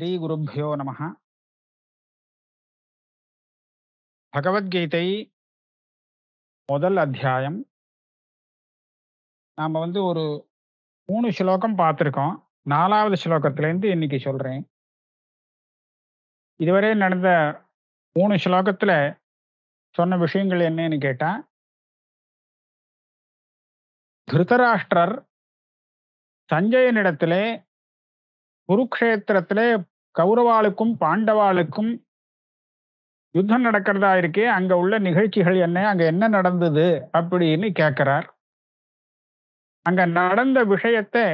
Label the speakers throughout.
Speaker 1: ஸ்ரீகுருப்போ நம பகவத்கீதை முதல் அத்தியாயம் நாம் வந்து ஒரு மூணு ஸ்லோகம் பார்த்துருக்கோம் நாலாவது ஸ்லோகத்துலேருந்து இன்றைக்கி சொல்கிறேன் இதுவரை நடந்த மூணு ஸ்லோகத்தில் சொன்ன விஷயங்கள் என்னன்னு கேட்டால் திருதராஷ்டிரர் சஞ்சயனிடத்திலே குருக்ஷேத்திரத்திலே கௌரவாளுக்கும் பாண்டவாளுக்கும்
Speaker 2: யுத்தம் நடக்கிறதா இருக்கே அங்க உள்ள நிகழ்ச்சிகள் என்ன அங்க என்ன நடந்தது அப்படின்னு கேட்கிறார்
Speaker 1: அங்க நடந்த விஷயத்தை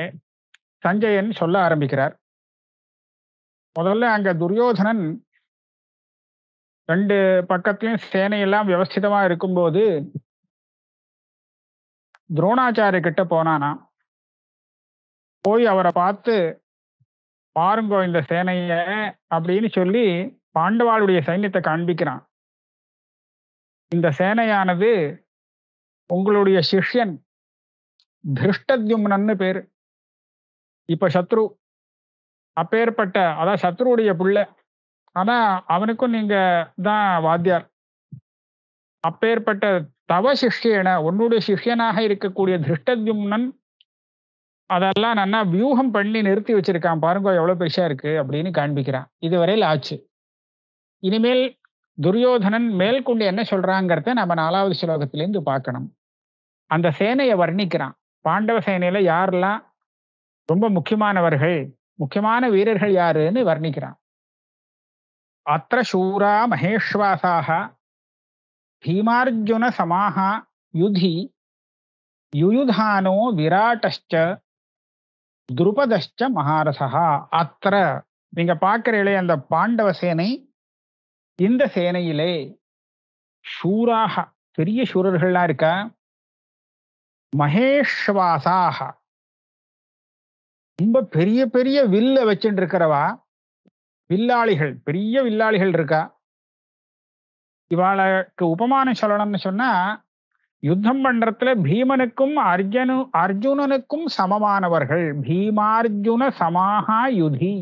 Speaker 1: சஞ்சயன் சொல்ல ஆரம்பிக்கிறார் முதல்ல அங்க துரியோதனன் ரெண்டு பக்கத்துலயும் சேனையெல்லாம் விவஸ்திதமா இருக்கும்போது துரோணாச்சாரிய கிட்ட போனானா போய் அவரை பார்த்து
Speaker 2: பாருங்கோ இந்த சேனைய அப்படின்னு சொல்லி பாண்டவாளுடைய சைன்யத்தை காண்பிக்கிறான்
Speaker 1: இந்த சேனையானது உங்களுடைய சிஷ்யன் திருஷ்டத்யும்னன்னு பேர் இப்ப சத்ரு அப்பேற்பட்ட அதான் சத்ருடைய புள்ள ஆனா அவனுக்கும் நீங்க தான்
Speaker 2: வாத்தியார் அப்பேற்பட்ட தவ சிஷ்யன உன்னுடைய சிஷ்யனாக இருக்கக்கூடிய திருஷ்டத்யும்னன் அதெல்லாம் நான் வியூகம் பண்ணி நிறுத்தி வச்சிருக்கான் பாருங்க எவ்வளவு பெருசா இருக்கு அப்படின்னு காண்பிக்கிறான் இதுவரையில் ஆச்சு இனிமேல் துரியோதனன் மேல்கொண்டு என்ன சொல்றாங்கிறத நம்ம நாலாவது ஸ்லோகத்திலேருந்து பார்க்கணும் அந்த சேனையை வர்ணிக்கிறான் பாண்டவ சேனையில யாரெல்லாம் ரொம்ப முக்கியமானவர்கள் முக்கியமான வீரர்கள் யாருன்னு வர்ணிக்கிறான் அத்த சூரா மகேஷ்வாசாக பீமார்ஜுன சமாஹா யுதி யுயுதானோ விராட்ட துருபதஷ்ட மகாரசகா அத்திர நீங்க பார்க்கிறீங்களே அந்த பாண்டவ சேனை இந்த சேனையிலே
Speaker 1: ஷூராக பெரிய சூரர்கள்லாம் இருக்கா மகேஷ்வாசாக ரொம்ப பெரிய பெரிய வில்ல வச்சுட்டு இருக்கிறவா வில்லாளிகள் பெரிய வில்லாளிகள் இருக்கா
Speaker 2: இவாளுக்கு உபமானம் சொல்லணும்னு சொன்னா யுத்தம் பண்றதுல பீமனுக்கும் அர்ஜுனு அர்ஜுனனுக்கும் சமமானவர்கள் பீமார்ஜுன சமாகா யுதி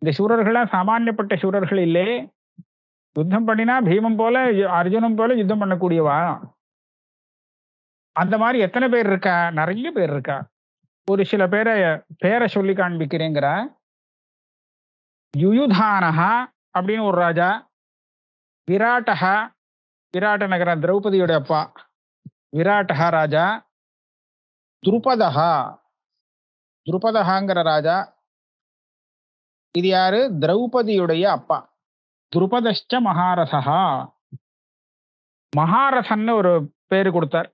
Speaker 2: இந்த சூரர்கள்லாம் சாமானியப்பட்ட சூரர்கள் இல்லே யுத்தம் பண்ணினா பீமம் போல அர்ஜுனம் போல யுத்தம் பண்ணக்கூடியவா அந்த மாதிரி எத்தனை பேர் இருக்கா நிறைய பேர் இருக்கா ஒரு சில பேரை பேரை சொல்லி காண்பிக்கிறேங்கிற
Speaker 1: யுயுதானஹா அப்படின்னு ஒரு ராஜா விராட்டஹா விராட்ட நகரம் திரௌபதியோட அப்பா விராட்டஹா ராஜா துருபதஹா துருபதஹாங்கிற ராஜா இது யாரு திரௌபதியுடைய அப்பா துருபதஷ்ட மகாரசா மகாரசன்னு ஒரு பேரு கொடுத்தார்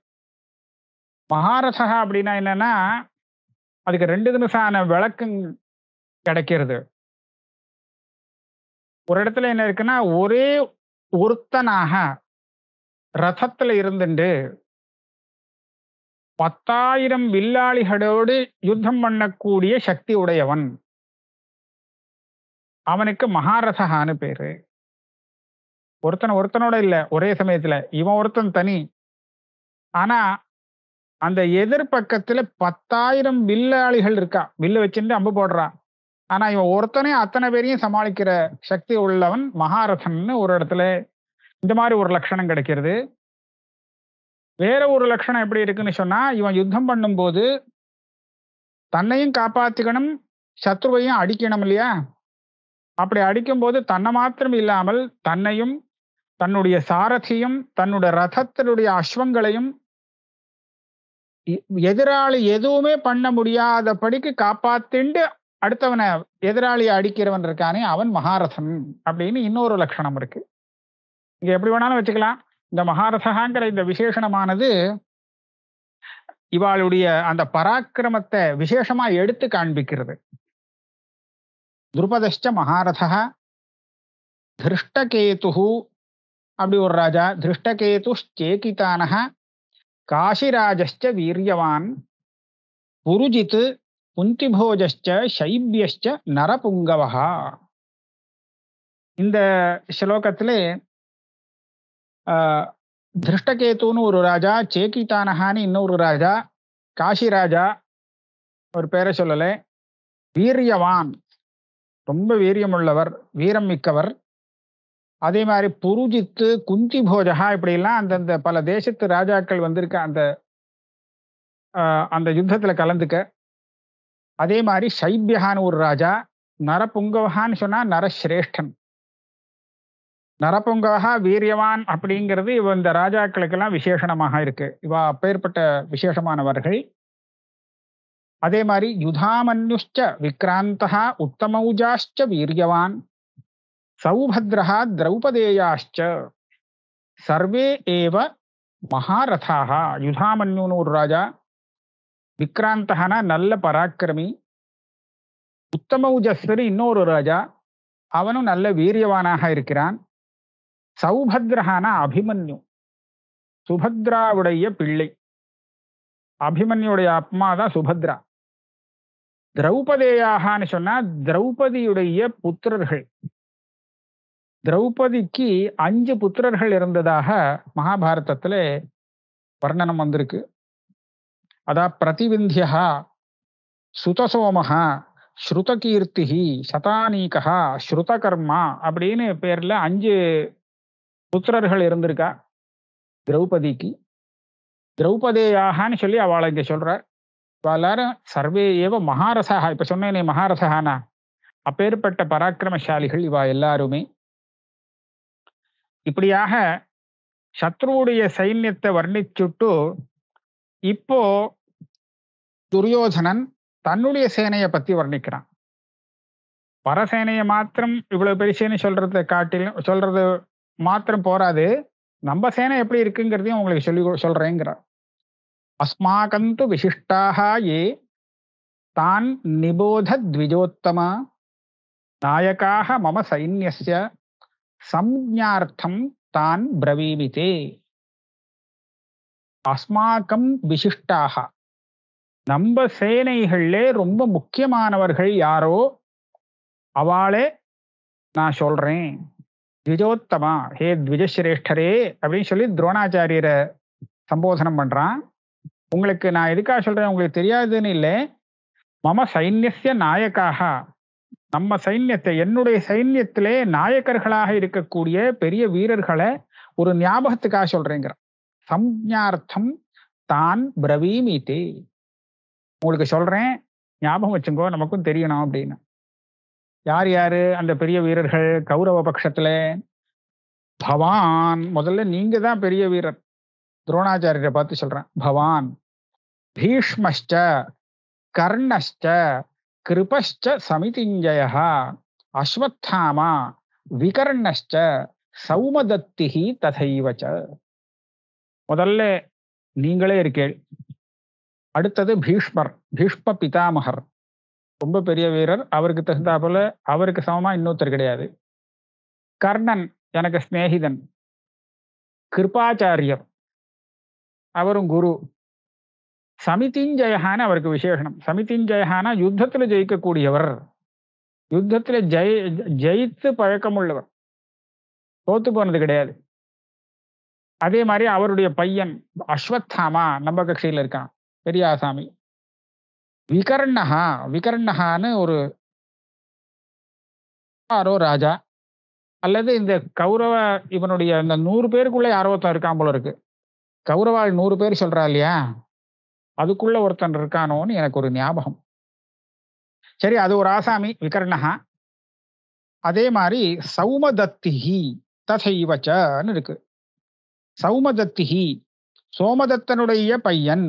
Speaker 1: மகாரசா அப்படின்னா என்னன்னா அதுக்கு ரெண்டு தினசான விளக்கம் கிடைக்கிறது ஒரு இடத்துல என்ன இருக்குன்னா ஒரே ஒருத்தனாக ரதத்துல இருந்துட்டு
Speaker 2: பத்தாயிரம் வில்லாளிகளோடு யுத்தம் பண்ணக்கூடிய சக்தி உடையவன்
Speaker 1: அவனுக்கு மகாரதகான்னு பேரு ஒருத்தன் ஒருத்தனோட இல்லை ஒரே சமயத்துல இவன் ஒருத்தன் தனி ஆனா
Speaker 2: அந்த எதிர்பக்கத்துல பத்தாயிரம் வில்லாளிகள் இருக்கா வில்லு வச்சுட்டு அம்பு போடுறான் ஆனா இவன் ஒருத்தனே அத்தனை பேரையும் சமாளிக்கிற சக்தி உள்ளவன் மகாரதன்னு ஒரு இடத்துல இந்த மாதிரி ஒரு லட்சணம் கிடைக்கிறது வேற ஒரு லட்சணம் எப்படி இருக்குன்னு சொன்னா இவன் யுத்தம் பண்ணும்போது தன்னையும் காப்பாத்திக்கணும் சத்ருவையும் அடிக்கணும் இல்லையா அப்படி அடிக்கும்போது தன்னை மாத்திரம் இல்லாமல் தன்னையும் தன்னுடைய சாரதியும் தன்னுடைய ரதத்தினுடைய அஸ்வங்களையும் எதிராளி எதுவுமே பண்ண முடியாதபடிக்கு காப்பாத்திண்டு அடுத்தவனை எதிராளியை அடிக்கிறவன் இருக்கானே அவன் மகாரதன் அப்படின்னு இன்னொரு லட்சணம் இருக்கு இங்க எப்படி வேணாலும் வச்சுக்கலாம் இந்த மகாரசகாங்கிற இந்த விசேஷணமானது இவாளுடைய அந்த பராக்கிரமத்தை விசேஷமா எடுத்து காண்பிக்கிறது துருபதஷ்ட மகாரதா திருஷ்டகேது அப்படி ஒரு ராஜா திருஷ்டகேது சேகிதான காசிராஜஸ்ட வீரியவான் புருஜித் குந்திபோஜஸ்ட சைபியஸ்ட நரபுங்கவகா இந்த ஸ்லோகத்திலே திருஷ்டகேத்துன்னு ஒரு ராஜா சேக்கிட்டானஹான்னு இன்னொரு ராஜா காஷி ராஜா ஒரு பேரை சொல்லலை வீரியவான் ரொம்ப வீரியமுள்ளவர் வீரம் மிக்கவர் அதே மாதிரி புருஜித்து குந்தி போஜகா இப்படிலாம் அந்தந்த பல தேசத்து ராஜாக்கள் வந்திருக்க அந்த அந்த யுத்தத்தில் கலந்துக்க அதே மாதிரி சைபியகான்னு ஒரு ராஜா நரபுங்கவஹான்னு சொன்னால் நரஸ்ரேஷ்டன் நரபுங்காக வீரியவான் அப்படிங்கிறது இவ இந்த ராஜாக்களுக்கெல்லாம் விசேஷணமாக இருக்கு இவா அப்பேற்பட்ட விசேஷமானவர்கள் அதே மாதிரி யுதாமன்யுஷ்ட விக்ராந்தா உத்தமௌஜாஷ்ட வீரியவான் சௌபத்ரஹா திரௌபதேயாஷ்ட சர்வே ஏவ மகாரதாக யுதாமன்யுன்னு ஒரு ராஜா விக்ராந்தகனா நல்ல பராக்கிரமி உத்தமௌஜஸ்ன்னு இன்னொரு ராஜா அவனும் நல்ல வீரியவானாக இருக்கிறான் சௌபத்ரஹானா அபிமன்யு சுபத்ராவுடைய பிள்ளை அபிமன்யுடைய அம்மா தான் சுபத்ரா திரௌபதேயாகான்னு சொன்னா திரௌபதியுடைய புத்திரர்கள் திரௌபதிக்கு அஞ்சு புத்திரர்கள் இருந்ததாக மகாபாரதத்துல வர்ணனம் வந்திருக்கு அதா பிரதிவிந்தியா சுதசோமஹா ஸ்ருதகீர்த்திகி சதானீகா ஸ்ருதகர்மா அப்படின்னு பேர்ல அஞ்சு புத்திரர்கள் இருந்திருக்கா திரௌபதிக்கு திரௌபதேயாகான்னு சொல்லி அவளை இங்கே சொல்கிறார் எல்லாரும் சர்வே ஏவ மகாரசகா இப்போ சொன்னேனே மகாரசகானா அப்பேற்பட்ட பராக்கிரமசாலிகள் இவா எல்லாருமே இப்படியாக சத்ருவுடைய சைன்யத்தை வர்ணிச்சுட்டு இப்போ துரியோதனன் தன்னுடைய சேனையை பத்தி வர்ணிக்கிறான் பரசேனையை மாத்திரம் இவ்வளவு பெருசேன்னு சொல்றதை காட்டிலும் சொல்றது மாத்திரம் போராது நம்ம சேனை எப்படி இருக்குங்கிறதையும் உங்களுக்கு சொல்லி சொல்றேங்கிறார் அஸ்மாகந்து விசிஷ்டாக ஏ தான் நிபோத த்விஜோத்தமா நாயக்காக மம சைன்ய சம்ஞார்த்தம் தான் பிரவீமிதே அஸ்மாக்கம் விசிஷ்டாக நம்ம சேனைகள்லே ரொம்ப முக்கியமானவர்கள் யாரோ அவளே நான் சொல்றேன் த்விஜோத்தமா ஹே த்விஜஸ்ரேஷ்டரே அப்படின்னு சொல்லி துரோணாச்சாரியரை சம்போதனம் பண்றான் உங்களுக்கு நான் எதுக்காக சொல்றேன் உங்களுக்கு தெரியாதுன்னு இல்லை மம சைன்யசிய நாயக்காக நம்ம சைன்யத்தை என்னுடைய சைன்யத்திலே நாயக்கர்களாக இருக்கக்கூடிய பெரிய வீரர்களை ஒரு ஞாபகத்துக்காக சொல்றேங்கிறான் சம்ஞார்த்தம் தான் பிரவீமிதே உங்களுக்கு சொல்றேன் ஞாபகம் வச்சுங்கோ நமக்கும் தெரியணும் அப்படின்னு யார் யாரு அந்த பெரிய வீரர்கள் கௌரவ பட்சத்துல பவான் முதல்ல நீங்க தான் பெரிய வீரர் துரோணாச்சாரியரை பார்த்து சொல்றேன் பவான் பீஷ்மஸ்ட கர்ணஸ்ட கிருபஸ்ட சமிதிஞ்சய அஸ்வத்தாமா விகர்ணஸ்ட சௌமதத்தி ததைவச்ச முதல்ல நீங்களே இருக்கேள் அடுத்தது பீஷ்மர் பீஷ்ம பிதாமகர் ரொம்ப பெரிய வீரர் அவருக்கு தகுந்தாப்புல அவருக்கு சமமா இன்னொருத்தர் கிடையாது கர்ணன் எனக்கு சிநேகிதன் கிருபாச்சாரியர் அவரும் குரு சமிதிஞ்சயஹான அவருக்கு விசேஷனம் சமிதிஞ்சயஹானா யுத்தத்தில் ஜெயிக்கக்கூடியவர் யுத்தத்தில் ஜெய் ஜெயித்து பழக்கமுள்ளவர் தோத்து போனது கிடையாது அதே மாதிரி அவருடைய பையன் அஸ்வத்தாமா நம்ம கட்சியில்
Speaker 1: இருக்கான் பெரியாசாமி விகர்ணஹா விகர்ணஹான்னு ஒரு யாரோ ராஜா அல்லது இந்த கௌரவ
Speaker 2: இவனுடைய இந்த நூறு பேருக்குள்ளே ஒருத்தன் இருக்கான் போல இருக்கு கௌரவாள் நூறு பேர் சொல்றா இல்லையா அதுக்குள்ள ஒருத்தன் இருக்கானோன்னு எனக்கு ஒரு ஞாபகம் சரி அது ஒரு ஆசாமி விகர்ணஹா அதே மாதிரி சௌமதத்திஹி தசைவச்சன்னு இருக்கு சௌமதத்திஹி சோமதத்தனுடைய பையன்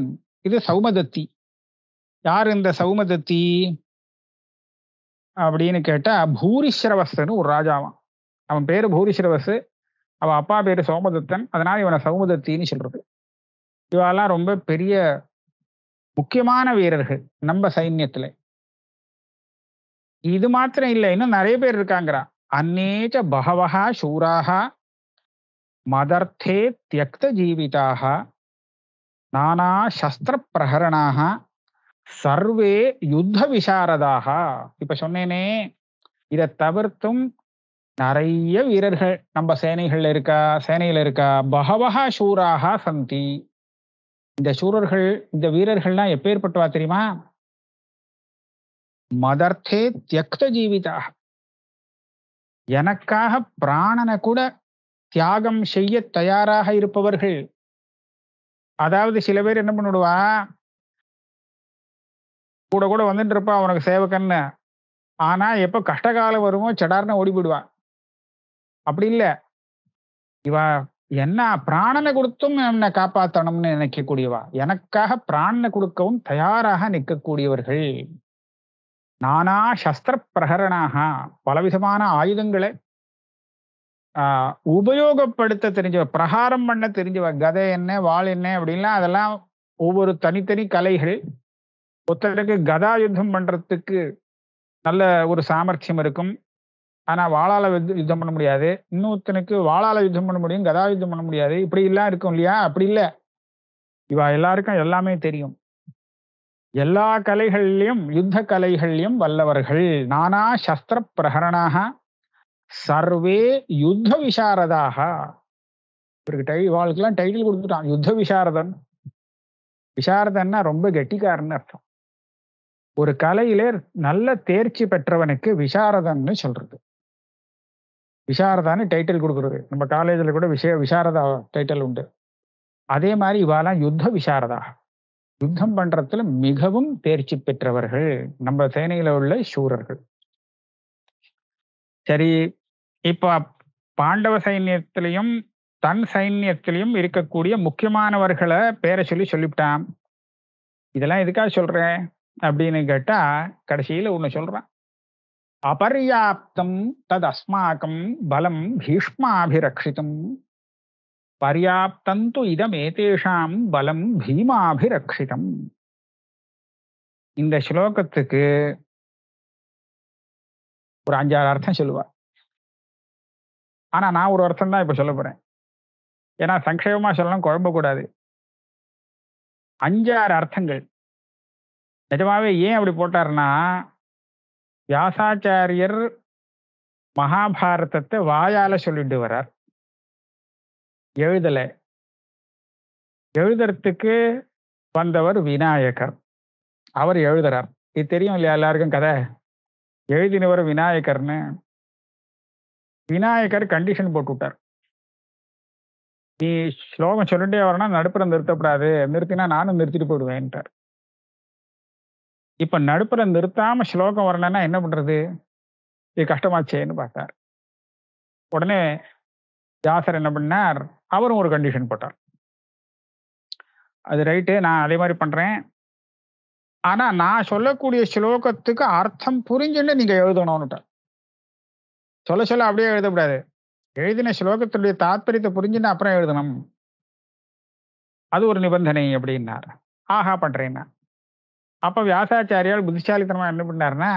Speaker 2: இது சௌமதத்தி யார் இந்த சௌமதத்தி அப்படின்னு கேட்டா பூரிஸ்ரவஸ்ன்னு ஒரு ராஜாவான் அவன் பேரு பூரிஸ்ரவஸ் அவன் அப்பா பேரு சோமதத்தன் அதனால இவனை சௌமதத்தின்னு சொல்றது இவெல்லாம் ரொம்ப பெரிய முக்கியமான வீரர்கள் நம்ம சைன்யத்துல இது மாத்திரம் இல்லை இன்னும் நிறைய பேர் இருக்காங்கிறா அந்நேச்ச பகவா சூராக மதர்த்தே தியக்த ஜீவிதாக நானா சஸ்திர பிரகரணாக சர்வே யுத்த விசாரதாக இப்ப சொன்னேனே இதை தவிர்த்தும் நிறைய வீரர்கள் நம்ம சேனைகள்ல இருக்கா சேனையில இருக்கா பகவக சூராக சந்தி இந்த சூரர்கள் இந்த வீரர்கள்லாம் எப்பேற்பட்டுவா தெரியுமா மதர்த்தே தியக்த ஜீவிதாக எனக்காக பிராணனை கூட தியாகம் செய்ய தயாராக இருப்பவர்கள் அதாவது சில பேர் என்ன பண்ணிடுவா
Speaker 1: கூட கூட வந்துட்டு இருப்பான் அவனுக்கு சேவகன்னு ஆனா எப்ப கஷ்டகாலம் வருமோ சடார்னு ஓடி போயிடுவான் அப்படி இல்லை
Speaker 2: இவ என்ன பிராணனை கொடுத்தும் என்னை காப்பாத்தணும்னு நினைக்கக்கூடியவா எனக்காக பிராணனை கொடுக்கவும் தயாராக நிற்கக்கூடியவர்கள் நானா சஸ்திர பிரகரணாக பலவிதமான ஆயுதங்களை ஆஹ் உபயோகப்படுத்த தெரிஞ்சவ பிரகாரம் பண்ண தெரிஞ்சவ கதை என்ன வாள் என்ன அப்படின்லாம் அதெல்லாம் ஒவ்வொரு தனித்தனி கலைகள் ஒருத்தருக்கு கதா யுத்தம் பண்றதுக்கு நல்ல ஒரு சாமர்த்தியம் இருக்கும் ஆனா வாழால யுத்தம் பண்ண முடியாது இன்னொருத்தனுக்கு வாழால யுத்தம் பண்ண முடியும் கதா யுத்தம் பண்ண முடியாது இப்படி எல்லாம் இருக்கும் இல்லையா அப்படி இல்லை இவா எல்லாருக்கும் எல்லாமே தெரியும் எல்லா கலைகள்லையும் யுத்த கலைகள்லையும் வல்லவர்கள் நானா சஸ்திர பிரகரணாக சர்வே யுத்த விசாரதாக இவருக்கு டை இவாளுக்கெல்லாம் டைட்டில் கொடுத்துட்டான் யுத்த விசாரதன் விசாரதன்னா ரொம்ப கெட்டிக்காரன்னு அர்த்தம் ஒரு கலையிலே நல்ல தேர்ச்சி பெற்றவனுக்கு விசாரதன்னு சொல்றது விசாரதான்னு டைட்டில் கொடுக்குறது நம்ம காலேஜில் கூட விஷய விசாரதா டைட்டில் உண்டு அதே மாதிரி இவாலாம் யுத்த விசாரதா யுத்தம் பண்றதுல மிகவும் தேர்ச்சி பெற்றவர்கள் நம்ம சேனையில உள்ள சூரர்கள் சரி இப்போ பாண்டவ சைன்யத்திலையும் தன் சைன்யத்திலையும் இருக்கக்கூடிய முக்கியமானவர்களை பேரை சொல்லி சொல்லிவிட்டான் இதெல்லாம் எதுக்காக சொல்றேன் அப்படின்னு கேட்டா கடைசியில ஒண்ணு சொல்றான் அபர்யாப்தம் தது அஸ்மாக்கம் பலம் பீஷ்மாபிரக்ஷிதம் பர்யாப்தம் து இதமேதேஷாம் பலம்
Speaker 1: பீமாபிரக்ஷிதம் இந்த ஸ்லோகத்துக்கு ஒரு அஞ்சாறு அர்த்தம் சொல்லுவா ஆனா நான் ஒரு அர்த்தம் தான் இப்ப சொல்ல போறேன் ஏன்னா சங்கேபமா சொல்லணும் குழம்பக்கூடாது அஞ்சாறு அர்த்தங்கள் நிஜமாவே ஏன் அப்படி போட்டாருன்னா வியாசாச்சாரியர் மகாபாரதத்தை வாயால சொல்லிட்டு வர்றார் எழுதலை எழுதுறதுக்கு வந்தவர் விநாயகர் அவர் எழுதுறார் இது தெரியும் இல்லையா எல்லாருக்கும் கதை
Speaker 2: எழுதினவர் விநாயகர்னு விநாயகர் கண்டிஷன் போட்டு விட்டார் நீ ஸ்லோகம் சொல்லிட்டே வரணும் நடுப்புற நிறுத்தப்படாது நிறுத்தினா நானும் நிறுத்திட்டு
Speaker 1: போயிடுவேன்ட்டார் இப்ப நடுப்புல நிறுத்தாம ஸ்லோகம் வரலன்னா என்ன பண்றது இது கஷ்டமாச்சேன்னு பார்த்தார் உடனே
Speaker 2: ஜாசர் என்ன பண்ணார் அவரும் ஒரு கண்டிஷன் போட்டார் அது ரைட்டு நான் அதே மாதிரி பண்றேன் ஆனா நான் சொல்லக்கூடிய ஸ்லோகத்துக்கு அர்த்தம் புரிஞ்சுன்னு நீங்க எழுதணும்னுட்டார் சொல்ல சொல்ல அப்படியே எழுதக்கூடாது எழுதின ஸ்லோகத்தினுடைய தாத்பரியத்தை புரிஞ்சுன்னு அப்புறம் எழுதணும் அது ஒரு நிபந்தனை அப்படின்னார் ஆஹா பண்றேன்னா அப்போ வியாசாச்சாரியால் புத்திசாலித்தனமாக என்ன பண்ணாருன்னா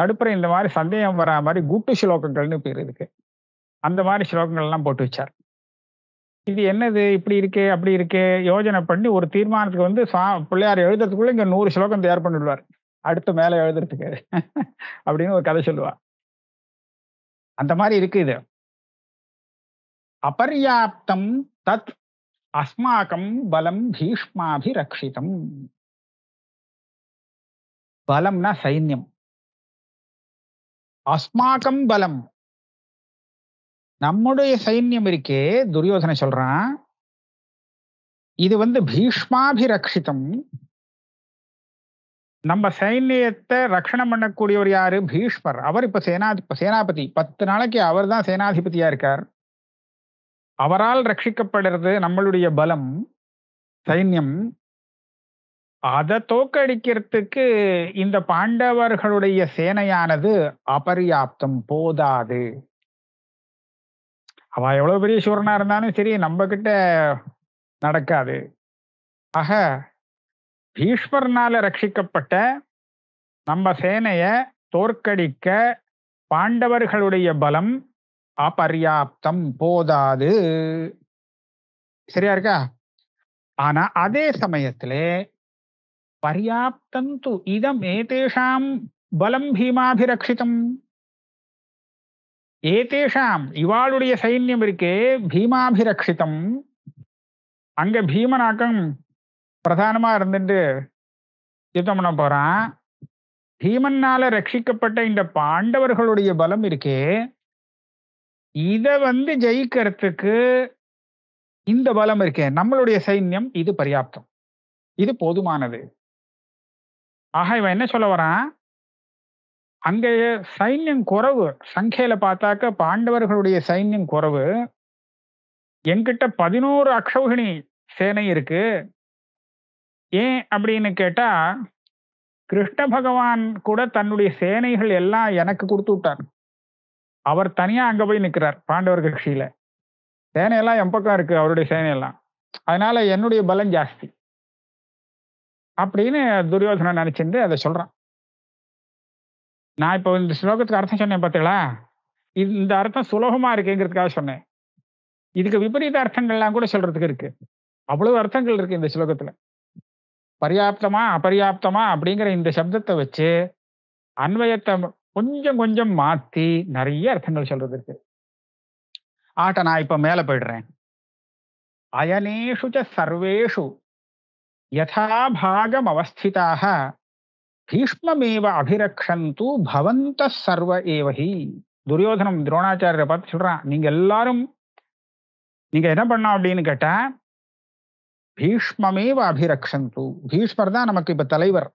Speaker 2: நடுப்புற இந்த மாதிரி சந்தேகம் வர மாதிரி கூட்டு ஸ்லோகங்கள்னு பேர் இருக்கு அந்த மாதிரி ஸ்லோகங்கள்லாம் போட்டு வச்சார் இது என்னது இப்படி இருக்கு அப்படி இருக்கு யோஜனை பண்ணி ஒரு தீர்மானத்துக்கு வந்து சா பிள்ளையார் எழுதுறதுக்குள்ள இங்கே நூறு ஸ்லோகம் தயார் பண்ணிடுவார் அடுத்து மேலே எழுதுறதுக்கு அப்படின்னு ஒரு கதை சொல்லுவா அந்த மாதிரி இருக்கு இது
Speaker 1: அபர்யாப்தம் தத் அஸ்மாக்கம் பலம் பீஷ்மாபிரக்ஷிதம் பலம்னா சைன்யம் அஸ்மாக்கம் பலம் நம்முடைய சைன்யம் இருக்கே துரியோதனை சொல்றான் இது வந்து பீஷ்மாபிரக்ஷிதம்
Speaker 2: நம்ம சைன்யத்தை ரக்ஷணம் பண்ணக்கூடியவர் யாரு பீஷ்மர் அவர் இப்ப சேனா சேனாபதி பத்து நாளைக்கு அவர் தான் சேனாதிபதியா இருக்கார் அவரால் ரட்சிக்கப்படுறது நம்மளுடைய பலம் சைன்யம் அதை தோக்கடிக்கிறதுக்கு இந்த பாண்டவர்களுடைய சேனையானது அபர்யாப்தம் போதாது அவ எவ்வளவு பெரிய சூரனா இருந்தாலும் சரி நம்ம கிட்ட நடக்காது ஆக பீஷ்மர்னால ரட்சிக்கப்பட்ட நம்ம சேனைய தோற்கடிக்க பாண்டவர்களுடைய பலம் அபர்யாப்தம் போதாது சரியா இருக்கா ஆனா அதே சமயத்திலே பர்யாப்தம் து இதம் ஏதேஷாம் பலம் பீமாபிரக்ஷிதம் ஏதேஷாம் இவாளுடைய சைன்யம் இருக்கே பீமாபிரக்ஷிதம் அங்க பீமனாக்கம் பிரதானமா இருந்துட்டு யுத்தம் பண்ண போறான் பீமன்னால ரட்சிக்கப்பட்ட இந்த பாண்டவர்களுடைய பலம் இருக்கே இத வந்து ஜெயிக்கிறதுக்கு
Speaker 1: இந்த பலம் இருக்கே நம்மளுடைய சைன்யம் இது பர்யாப்தம் இது போதுமானது ஆக இவன் என்ன சொல்ல வரான்
Speaker 2: அங்க சைன்யம் குறவு சங்கையில பார்த்தாக்க பாண்டவர்களுடைய சைன்யம் குறவு எங்கிட்ட பதினோரு அக்ஷௌகிணி சேனை இருக்கு ஏன் அப்படின்னு கேட்டா கிருஷ்ண பகவான் கூட தன்னுடைய சேனைகள் எல்லாம் எனக்கு கொடுத்து விட்டார் அவர் தனியா அங்க போய் நிற்கிறார் பாண்டவர் கட்சியில
Speaker 1: சேனையெல்லாம் என் பக்கம் இருக்கு அவருடைய சேனையெல்லாம் அதனால என்னுடைய பலம் ஜாஸ்தி அப்படின்னு துரியோதனை நினைச்சிருந்து அதை சொல்றான்
Speaker 2: நான் இப்போ இந்த ஸ்லோகத்துக்கு அர்த்தம் சொன்னேன் பார்த்தீங்களா இந்த அர்த்தம் சுலோகமா இருக்குங்கிறதுக்காக சொன்னேன் இதுக்கு விபரீத அர்த்தங்கள்லாம் கூட சொல்றதுக்கு இருக்கு அவ்வளவு அர்த்தங்கள் இருக்கு இந்த ஸ்லோகத்துல பரியாப்தமா அபரியாப்தமா அப்படிங்கிற இந்த சப்தத்தை வச்சு அன்வயத்தை கொஞ்சம் கொஞ்சம் மாத்தி நிறைய அர்த்தங்கள் சொல்றது இருக்கு ஆட்ட நான் இப்ப மேல போயிடுறேன் அயனேஷு சர்வேஷு யாபாக அவஸ்திதாக பீஷ்மமேவ அபிரக்ஷந்து பவந்த சர்வ ஏவகி துரியோதனம் துரோணாச்சாரிய பார்த்து சொல்றான் நீங்க எல்லாரும் நீங்க என்ன பண்ணோம் அப்படின்னு கேட்டா பீஷ்மமேவ அபிரக்ஷந்து பீஷ்மர் தான் நமக்கு இப்ப தலைவர்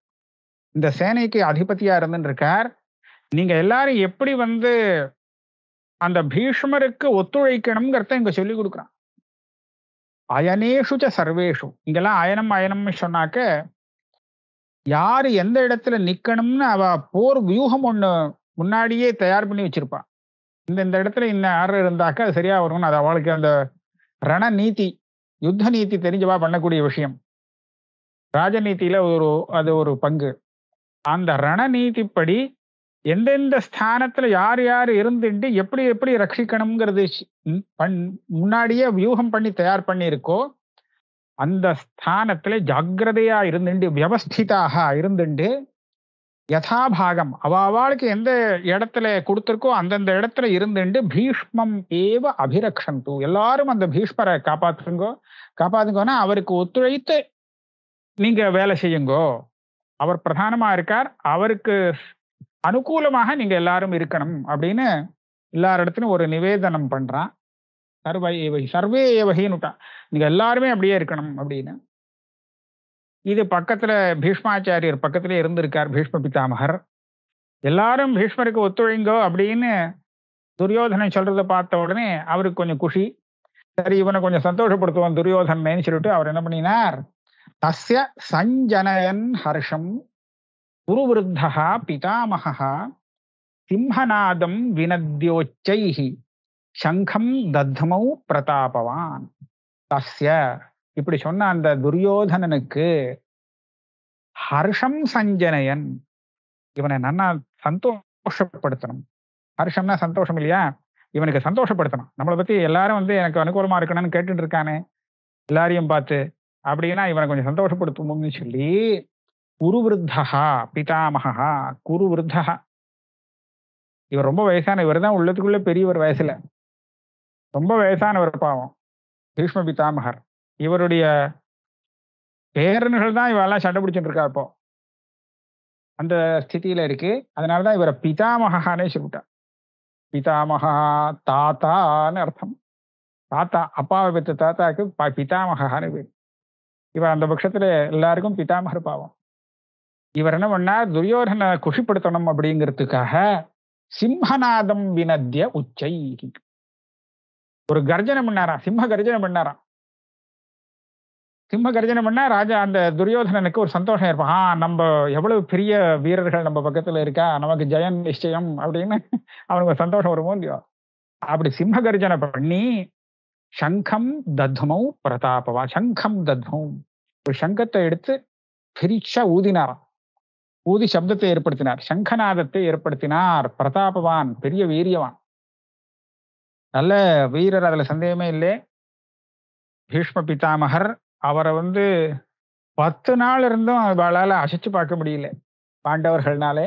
Speaker 2: இந்த சேனைக்கு அதிபதியா இருந்துருக்கார் நீங்க எல்லாரும் எப்படி வந்து அந்த பீஷ்மருக்கு ஒத்துழைக்கணுங்கிறத இங்க சொல்லி கொடுக்குறான் அயனேஷு சர்வேஷு இங்கெல்லாம் அயனம் அயனம்னு சொன்னாக்க யார் எந்த இடத்துல நிற்கணும்னு அவ போர் வியூகம் ஒன்று முன்னாடியே தயார் பண்ணி வச்சிருப்பா இந்த இந்த இடத்துல இந்த யார் இருந்தாக்க அது சரியா வரும்னு அது அவளுக்கு அந்த ரண நீதி யுத்த நீதி தெரிஞ்சவா பண்ணக்கூடிய விஷயம் ராஜநீதியில ஒரு அது ஒரு பங்கு அந்த ரணநீதிப்படி எந்தெந்த ஸ்தானத்துல யார் யார் இருந்துட்டு எப்படி எப்படி ரட்சிக்கணுங்கிறது முன்னாடியே வியூகம் பண்ணி தயார் பண்ணியிருக்கோ அந்த ஸ்தானத்துல ஜாக்கிரதையா இருந்துட்டு வியவஸ்திதாக இருந்துட்டு யதாபாகம் அவளுக்கு எந்த இடத்துல கொடுத்துருக்கோ அந்தந்த இடத்துல இருந்துட்டு பீஷ்மம் ஏவ தூ எல்லாரும் அந்த பீஷ்மரை காப்பாத்துங்கோ காப்பாத்துங்கோன்னா அவருக்கு ஒத்துழைத்து நீங்க வேலை செய்யுங்கோ அவர் பிரதானமா இருக்கார் அவருக்கு அனுகூலமாக நீங்க எல்லாரும் இருக்கணும் அப்படின்னு எல்லார் ஒரு நிவேதனம் பண்றான் சர்வ ஏவகி சர்வே ஏவகின்னுட்டான் நீங்கள் நீங்க எல்லாருமே அப்படியே இருக்கணும் அப்படின்னு இது பக்கத்துல பீஷ்மாச்சாரியர் பக்கத்திலே இருந்திருக்கார் பீஷ்ம பிதாமகர் எல்லாரும் பீஷ்மருக்கு ஒத்துழைங்கோ அப்படின்னு துரியோதனை சொல்றதை பார்த்த உடனே அவருக்கு கொஞ்சம் குஷி சரி இவனை கொஞ்சம் சந்தோஷப்படுத்துவான் துரியோதனன்னு சொல்லிட்டு அவர் என்ன பண்ணினார் தஸ்ய சஞ்சனயன் ஹர்ஷம் குருவிருத்தா பிதாமகா சிம்ஹநாதம் வினத்யோச்சை சங்கம் தத்மௌ பிரதாபவான் தஸ்ய இப்படி சொன்ன அந்த துரியோதனனுக்கு ஹர்ஷம் சஞ்சனையன் இவனை நன்னா சந்தோஷப்படுத்தணும் ஹர்ஷம்னா சந்தோஷம் இல்லையா இவனுக்கு சந்தோஷப்படுத்தணும் நம்மளை பத்தி எல்லாரும் வந்து எனக்கு அனுகூலமா இருக்கணும்னு கேட்டுட்டு இருக்கானே எல்லாரையும் பார்த்து அப்படின்னா இவனை கொஞ்சம் சந்தோஷப்படுத்தணும்னு சொல்லி குருவிருத்தகா பிதாமகா குருவிருத்தகா இவர் ரொம்ப வயசான இவர் தான் உள்ளத்துக்குள்ளே பெரியவர் வயசில் ரொம்ப வயசானவர் பாவம் பீஷ்ம பிதாமகர் இவருடைய பேரன்கள் தான் இவெல்லாம் சண்டை பிடிச்சிட்டு இருக்கா இப்போ அந்த ஸ்திதியில இருக்கு அதனால தான் இவரை பிதாமகானே சொல்லிவிட்டார் பிதாமகா தாத்தான்னு அர்த்தம் தாத்தா அப்பாவை பெற்ற தாத்தாவுக்கு பிதாமகான்னு பேர் இவர் அந்த பட்சத்துல எல்லாருக்கும் பிதாமகர் பாவம் இவர் என்ன பண்ணார் துரியோதனை குஷிப்படுத்தணும் அப்படிங்கிறதுக்காக சிம்மநாதம் வினத்திய உச்சை ஒரு கர்ஜனை பண்ணாராம் சிம்ம கர்ஜனை பண்ணாராம் சிம்ம கர்ஜனை பண்ணா ராஜா அந்த துரியோதனனுக்கு ஒரு சந்தோஷம் இருப்பான் நம்ம எவ்வளவு பெரிய வீரர்கள் நம்ம பக்கத்துல இருக்கா நமக்கு ஜெயம் நிச்சயம் அப்படின்னு அவனுக்கு சந்தோஷம் வருமோ இல்லையோ அப்படி சிம்ம கர்ஜனை பண்ணி சங்கம் தத்மௌ பிரதாபவா சங்கம் தத்மௌ ஒரு சங்கத்தை எடுத்து பிரிச்சா ஊதினாராம் ஊதி சப்தத்தை ஏற்படுத்தினார் சங்கநாதத்தை ஏற்படுத்தினார் பிரதாபவான் பெரிய வீரியவான் நல்ல வீரர் அதுல சந்தேகமே இல்லை பீஷ்ம பிதாமகர் அவரை வந்து பத்து நாள் இருந்தும் அவளால் அசைச்சு பார்க்க முடியல பாண்டவர்கள்னாலே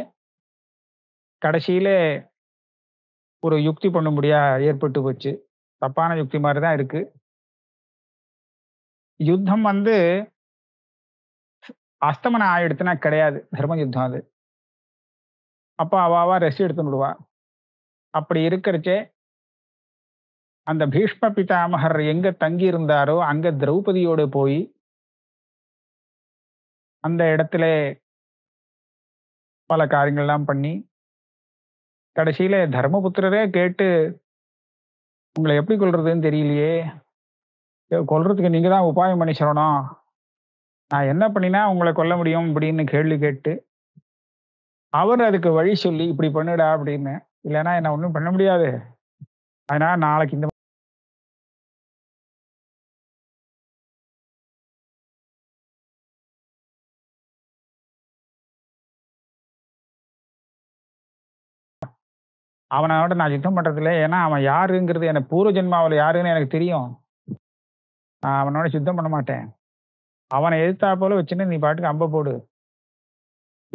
Speaker 1: கடைசியிலே ஒரு யுக்தி பண்ண முடியா ஏற்பட்டு போச்சு தப்பான யுக்தி மாதிரி தான் இருக்கு யுத்தம் வந்து அஸ்தமனம் ஆயிடுத்துனா கிடையாது தர்ம யுத்தம் அது அப்போ அவாவா
Speaker 2: ரெஸ்ட் விடுவா அப்படி இருக்கிறச்சே அந்த பீஷ்ம
Speaker 1: பிதாமகர் எங்க தங்கி இருந்தாரோ அங்க திரௌபதியோடு போய் அந்த இடத்துல பல காரியங்கள்லாம் பண்ணி கடைசியில தர்மபுத்திரரே கேட்டு உங்களை எப்படி கொள்றதுன்னு
Speaker 2: தெரியலையே கொள்றதுக்கு நீங்க தான் உபாயம் பண்ணி சொல்லணும் நான் என்ன பண்ணினா உங்களை கொல்ல முடியும் அப்படின்னு கேள்வி கேட்டு, அவர் அதுக்கு வழி சொல்லி, "இப்படி
Speaker 1: பண்ணுடா" அப்படின்னு. இல்லைன்னா என்ன ஒன்றும் பண்ண முடியாது. அதனால் நாளைக்கு இந்த" அவனோட நான் யுத்தம் இல்லை ஏன்னா, அவன் யாருங்கிறது எனக்கு பூர்வ ஜென்மாவில் யாருன்னு
Speaker 2: எனக்கு தெரியும். நான் அவனோட சுத்தம் பண்ண மாட்டேன். அவனை எதிர்த்தா போல வச்சுன்னு நீ பாட்டுக்கு அம்பை போடு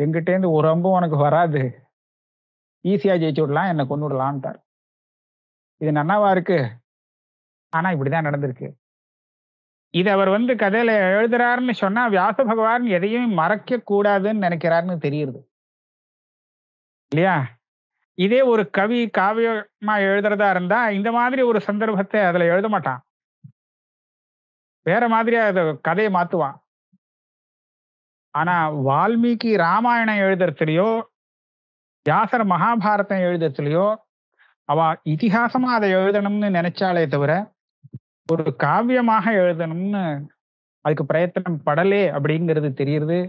Speaker 2: எங்கிட்டேருந்து ஒரு அம்பும் உனக்கு வராது ஈஸியாக ஜெயிச்சு விடலாம் என்னை கொண்டு விடலான்ட்டார் இது நன்னாவா இருக்கு ஆனால் இப்படி தான் நடந்திருக்கு இது அவர் வந்து கதையில எழுதுறாருன்னு சொன்னா வியாச பகவான் எதையும் மறைக்க கூடாதுன்னு நினைக்கிறாருன்னு தெரியுது இல்லையா இதே ஒரு கவி காவியமா எழுதுறதா இருந்தா இந்த மாதிரி ஒரு சந்தர்ப்பத்தை அதுல எழுத
Speaker 1: மாட்டான் வேற மாதிரியா கதையை மாத்துவான் ஆனா வால்மீகி ராமாயணம் எழுதுறதுலயோ வியாசர்
Speaker 2: மகாபாரதம் எழுதுறதுலயோ அவ இதிகாசமா அதை எழுதணும்னு நினைச்சாலே தவிர ஒரு காவியமாக எழுதணும்னு அதுக்கு பிரயத்தனம் படலே அப்படிங்கிறது தெரியுது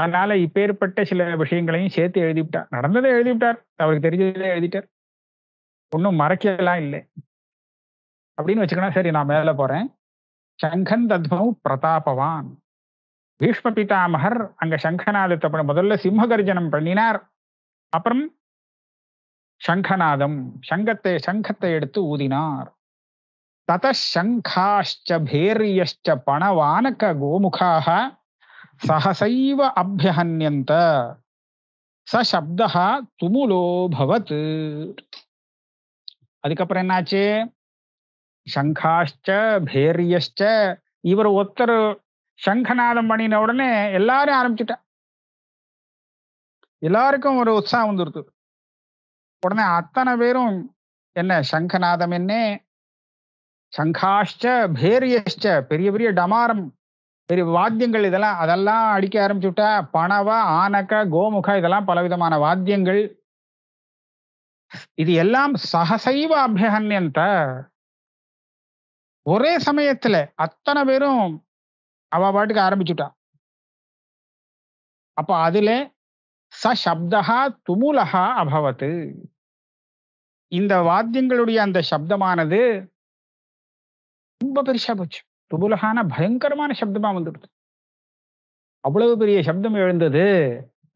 Speaker 2: அதனால இப்பேற்பட்ட சில விஷயங்களையும் சேர்த்து எழுதிவிட்டார் நடந்ததை எழுதிவிட்டார் அவருக்கு தெரிஞ்சதை எழுதிட்டார் ஒன்றும் மறைக்கலாம் இல்லை அப்படின்னு வச்சுக்கோன்னா சரி நான் மேலே போறேன் சங்கன் தத்மௌ பிரதாபவான் பீஷ்ம பிதாமகர் அங்கே சங்கநாதத்தை பண்ண முதல்ல சிம்மகர்ஜனம் பண்ணினார் அப்புறம் சங்கநாதம் சங்கத்தை சங்கத்தை எடுத்து ஊதினார் ததசங்காஷ்ட பேரியஷ்ட பணவானக கோமுகாக சகசைவ அபியஹன்யந்த சப்தா துமுலோ பவத் அதுக்கப்புறம் என்னாச்சு சங்காஷ்ட பேரியஷ்ட இவர் ஒருத்தர் சங்கநாதம் பண்ணின உடனே
Speaker 1: எல்லாரும் ஆரம்பிச்சுட்டா எல்லாருக்கும் ஒரு உற்சாகம் வந்துருது உடனே அத்தனை பேரும் என்ன சங்கநாதம் என்ன
Speaker 2: சங்காஷ்ட பேரியஷ்ட பெரிய பெரிய டமாரம் பெரிய வாத்தியங்கள் இதெல்லாம் அதெல்லாம் அடிக்க ஆரம்பிச்சுட்டா பணவ ஆனக்க கோமுக இதெல்லாம் பலவிதமான வாத்தியங்கள்
Speaker 1: இது எல்லாம் சகசைவ அபியகன்யந்த ஒரே சமயத்துல அத்தனை பேரும் அவ பாட்டுக்கு ஆரம்பிச்சுட்டா அப்ப அதுல ச சப்தா துமுலகா அபவத்து இந்த வாத்தியங்களுடைய அந்த சப்தமானது
Speaker 2: ரொம்ப பெருசா போச்சு துபுலகான பயங்கரமான சப்தமா வந்துடுது அவ்வளவு பெரிய சப்தம் எழுந்தது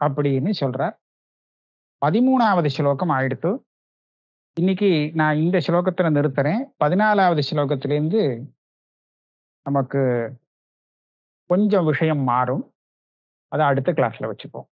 Speaker 2: அப்படின்னு சொல்றார் பதிமூணாவது ஸ்லோகம் ஆயிடுத்து இன்னைக்கு நான் இந்த ஸ்லோகத்தில் நிறுத்துறேன் பதினாலாவது
Speaker 1: ஸ்லோகத்திலேருந்து நமக்கு கொஞ்சம் விஷயம் மாறும் அதை அடுத்த கிளாஸில் வச்சுப்போம்